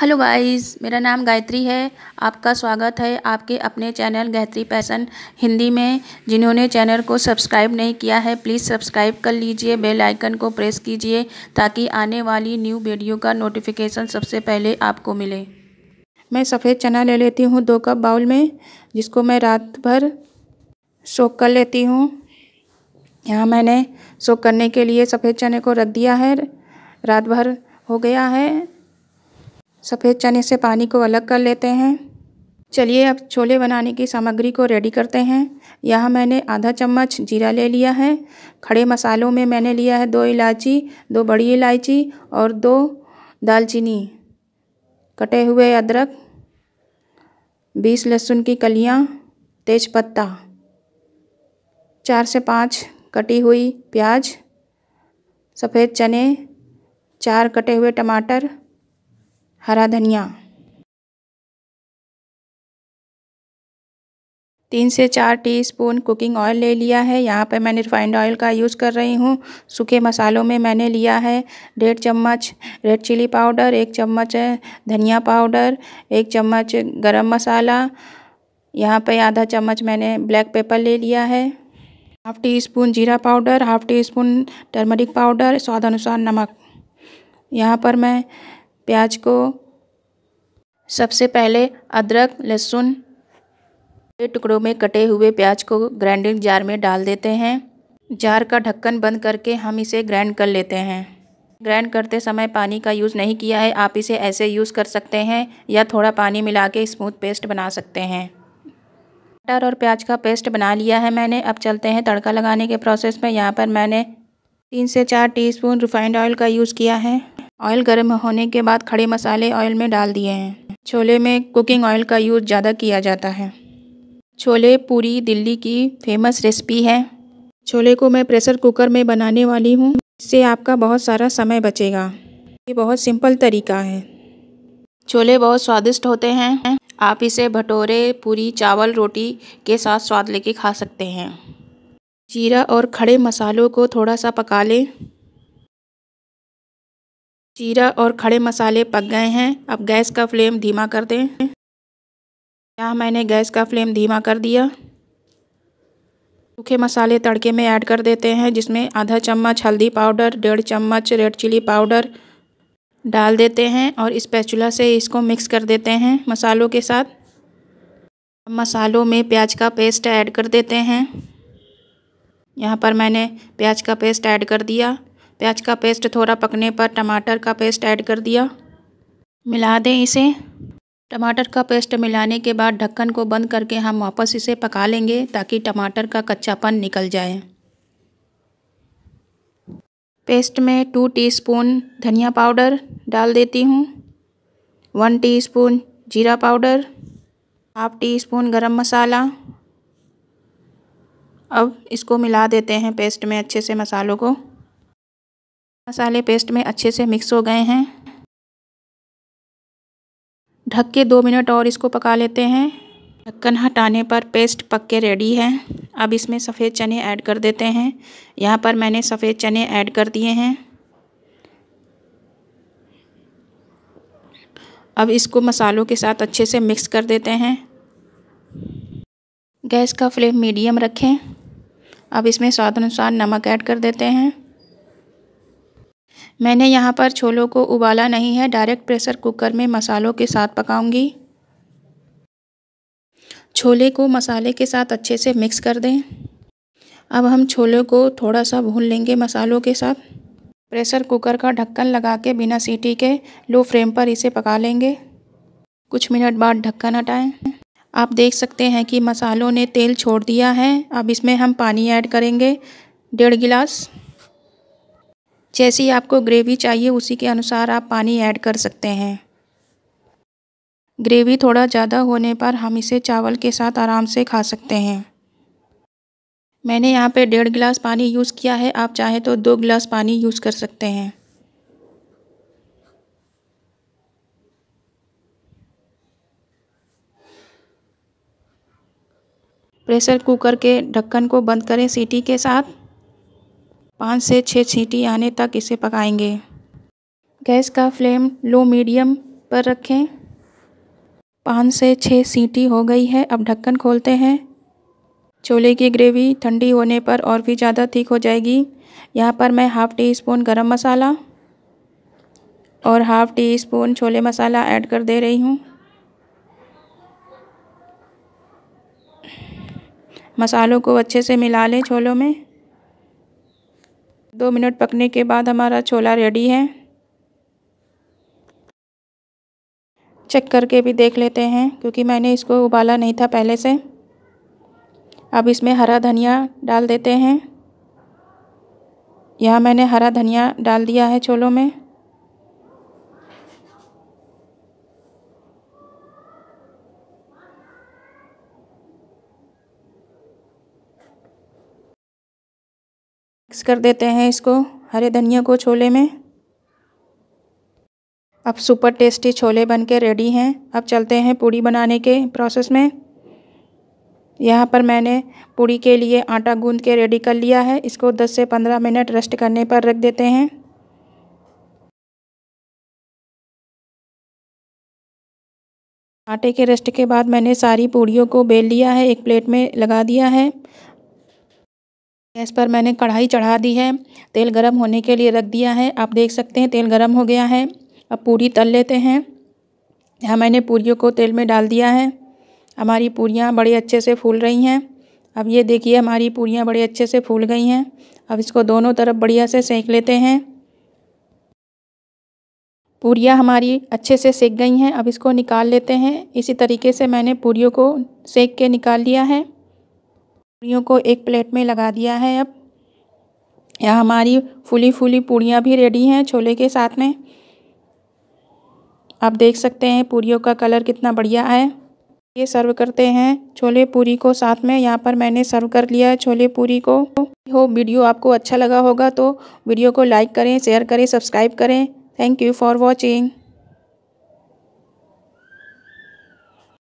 hello guys मेरा नाम गायत्री है आपका स्वागत है आपके अपने चैनल गायत्री पैसन हिंदी में जिन्होंने चैनल को सब्सक्राइब नहीं किया है प्लीज़ सब्सक्राइब कर लीजिए बेल आइकन को प्रेस कीजिए ताकि आने वाली न्यू वीडियो का नोटिफिकेशन सबसे पहले आपको मिले मैं सफ़ेद चना ले लेती हूँ दो कप बाउल में जिसको मैं रात भर सोख कर लेती हूँ यहाँ मैंने सोख करने के लिए सफ़ेद चने को रख दिया है रात भर हो गया है सफ़ेद चने से पानी को अलग कर लेते हैं चलिए अब छोले बनाने की सामग्री को रेडी करते हैं यहाँ मैंने आधा चम्मच जीरा ले लिया है खड़े मसालों में मैंने लिया है दो इलायची दो बड़ी इलायची और दो दालचीनी कटे हुए अदरक बीस लहसुन की कलियाँ तेज़पत्ता चार से पाँच कटी हुई प्याज सफ़ेद चने चार कटे हुए टमाटर हरा धनिया तीन से चार टीस्पून कुकिंग ऑयल ले लिया है यहाँ पर मैंने रिफाइंड ऑयल का यूज़ कर रही हूँ सूखे मसालों में मैंने लिया है डेढ़ चम्मच रेड चिली पाउडर एक चम्मच धनिया पाउडर एक चम्मच गरम मसाला यहाँ पर आधा चम्मच मैंने ब्लैक पेपर ले लिया है हाफ़ टी स्पून जीरा powder half teaspoon turmeric powder स्वाद अनुसार नमक यहाँ पर मैं प्याज को सबसे पहले अदरक लहसुन के टुकड़ों में कटे हुए प्याज को ग्राइंडिंग जार में डाल देते हैं जार का ढक्कन बंद करके हम इसे ग्राइंड कर लेते हैं ग्राइंड करते समय पानी का यूज़ नहीं किया है आप इसे ऐसे यूज़ कर सकते हैं या थोड़ा पानी मिला के स्मूथ पेस्ट बना सकते हैं मटर और प्याज का पेस्ट बना लिया है मैंने अब चलते हैं तड़का लगाने के प्रोसेस में यहाँ पर मैंने तीन से चार टीस्पून रिफाइंड ऑयल का यूज़ किया है ऑयल गर्म होने के बाद खड़े मसाले ऑयल में डाल दिए हैं छोले में कुकिंग ऑयल का यूज़ ज़्यादा किया जाता है छोले पूरी दिल्ली की फेमस रेसिपी है छोले को मैं प्रेशर कुकर में बनाने वाली हूँ इससे आपका बहुत सारा समय बचेगा ये बहुत सिंपल तरीका है छोले बहुत स्वादिष्ट होते हैं आप इसे भटोरे पूरी चावल रोटी के साथ स्वाद लेके खा सकते हैं जीरा और खड़े मसालों को थोड़ा सा पका लें जीरा और खड़े मसाले पक गए हैं अब गैस का फ्लेम धीमा कर दें यहाँ मैंने गैस का फ्लेम धीमा कर दिया सूखे मसाले तड़के में ऐड कर देते हैं जिसमें आधा चम्मच हल्दी पाउडर डेढ़ चम्मच रेड चिली पाउडर डाल देते हैं और इस पैचुला से इसको मिक्स कर देते हैं मसालों के साथ मसालों में प्याज का पेस्ट ऐड कर देते हैं यहाँ पर मैंने प्याज का पेस्ट ऐड कर दिया प्याज का पेस्ट थोड़ा पकने पर टमाटर का पेस्ट ऐड कर दिया मिला दें इसे टमाटर का पेस्ट मिलाने के बाद ढक्कन को बंद करके हम वापस इसे पका लेंगे ताकि टमाटर का कच्चापन निकल जाए पेस्ट में टू टीस्पून धनिया पाउडर डाल देती हूँ वन टीस्पून जीरा powder half teaspoon garam masala अब इसको मिला देते हैं पेस्ट में अच्छे से मसालों को मसाले पेस्ट में अच्छे से मिक्स हो गए हैं ढक के दो मिनट और इसको पका लेते हैं ढक्कन हटाने पर पेस्ट पक के रेडी है अब इसमें सफ़ेद चने ऐड कर देते हैं यहाँ पर मैंने सफ़ेद चने ऐड कर दिए हैं अब इसको मसालों के साथ अच्छे से मिक्स कर देते हैं गैस का फ्लेम मीडियम रखें अब इसमें स्वाद अनुसार नमक ऐड कर देते हैं मैंने यहाँ पर छोलों को उबाला नहीं है डायरेक्ट प्रेशर कुकर में मसालों के साथ पकाऊंगी छोले को मसाले के साथ अच्छे से मिक्स कर दें अब हम छोले को थोड़ा सा भून लेंगे मसालों के साथ प्रेशर कुकर का ढक्कन लगा के बिना सीटी के लो फ्लेम पर इसे पका लेंगे कुछ मिनट बाद ढक्कन हटाएं आप देख सकते हैं कि मसालों ने तेल छोड़ दिया है अब इसमें हम पानी ऐड करेंगे डेढ़ गिलास जैसी आपको ग्रेवी चाहिए उसी के अनुसार आप पानी ऐड कर सकते हैं ग्रेवी थोड़ा ज़्यादा होने पर हम इसे चावल के साथ आराम से खा सकते हैं मैंने यहाँ पे डेढ़ गिलास पानी यूज़ किया है आप चाहे तो दो गिलास पानी यूज़ कर सकते हैं प्रेशर कुकर के ढक्कन को बंद करें सीटी के साथ पाँच से छः सीटी आने तक इसे पकाएंगे गैस का फ्लेम लो मीडियम पर रखें पाँच से छः सीटी हो गई है अब ढक्कन खोलते हैं छोले की ग्रेवी ठंडी होने पर और भी ज़्यादा ठीक हो जाएगी यहाँ पर मैं half tea spoon garam masala और half teaspoon chole masala add कर दे रही हूँ मसालों को अच्छे से मिला लें छोलों में दो मिनट पकने के बाद हमारा छोला रेडी है चेक करके भी देख लेते हैं क्योंकि मैंने इसको उबाला नहीं था पहले से अब इसमें हरा धनिया डाल देते हैं यहाँ मैंने हरा धनिया डाल दिया है छोलों में मिक्स कर देते हैं इसको हरे धनिया को छोले में अब सुपर टेस्टी छोले बन के रेडी हैं अब चलते हैं पूड़ी बनाने के प्रोसेस में यहाँ पर मैंने पूड़ी के लिए आटा गूंद के रेडी कर लिया है इसको 10 से 15 मिनट रेस्ट करने पर रख देते हैं आटे के रेस्ट के बाद मैंने सारी पूड़ियों को बेल लिया है एक प्लेट में लगा दिया है गैस पर मैंने कढ़ाई चढ़ा दी है तेल गरम होने के लिए रख दिया है आप देख सकते हैं तेल गरम हो गया है अब पूरी तल लेते हैं यहाँ मैंने पूरियों को तेल में डाल दिया है हमारी पूरियाँ बड़े अच्छे से फूल रही हैं अब ये देखिए हमारी पूरियाँ बड़े अच्छे से फूल गई हैं अब इसको दोनों तरफ बढ़िया से सेक लेते हैं पूरियाँ हमारी अच्छे से सेक गई हैं अब इसको निकाल लेते हैं इसी तरीके से मैंने पूरियों को सेक के निकाल लिया है पूड़ियों को एक प्लेट में लगा दिया है अब यह हमारी फूली फूली पूड़ियाँ भी रेडी हैं छोले के साथ में आप देख सकते हैं पूरी का कलर कितना बढ़िया है ये सर्व करते हैं छोले पूरी को साथ में यहाँ पर मैंने सर्व कर लिया है छोले पूरी को हो वीडियो आपको अच्छा लगा होगा तो वीडियो को लाइक करें शेयर करें सब्सक्राइब करें थैंक यू फॉर वॉचिंग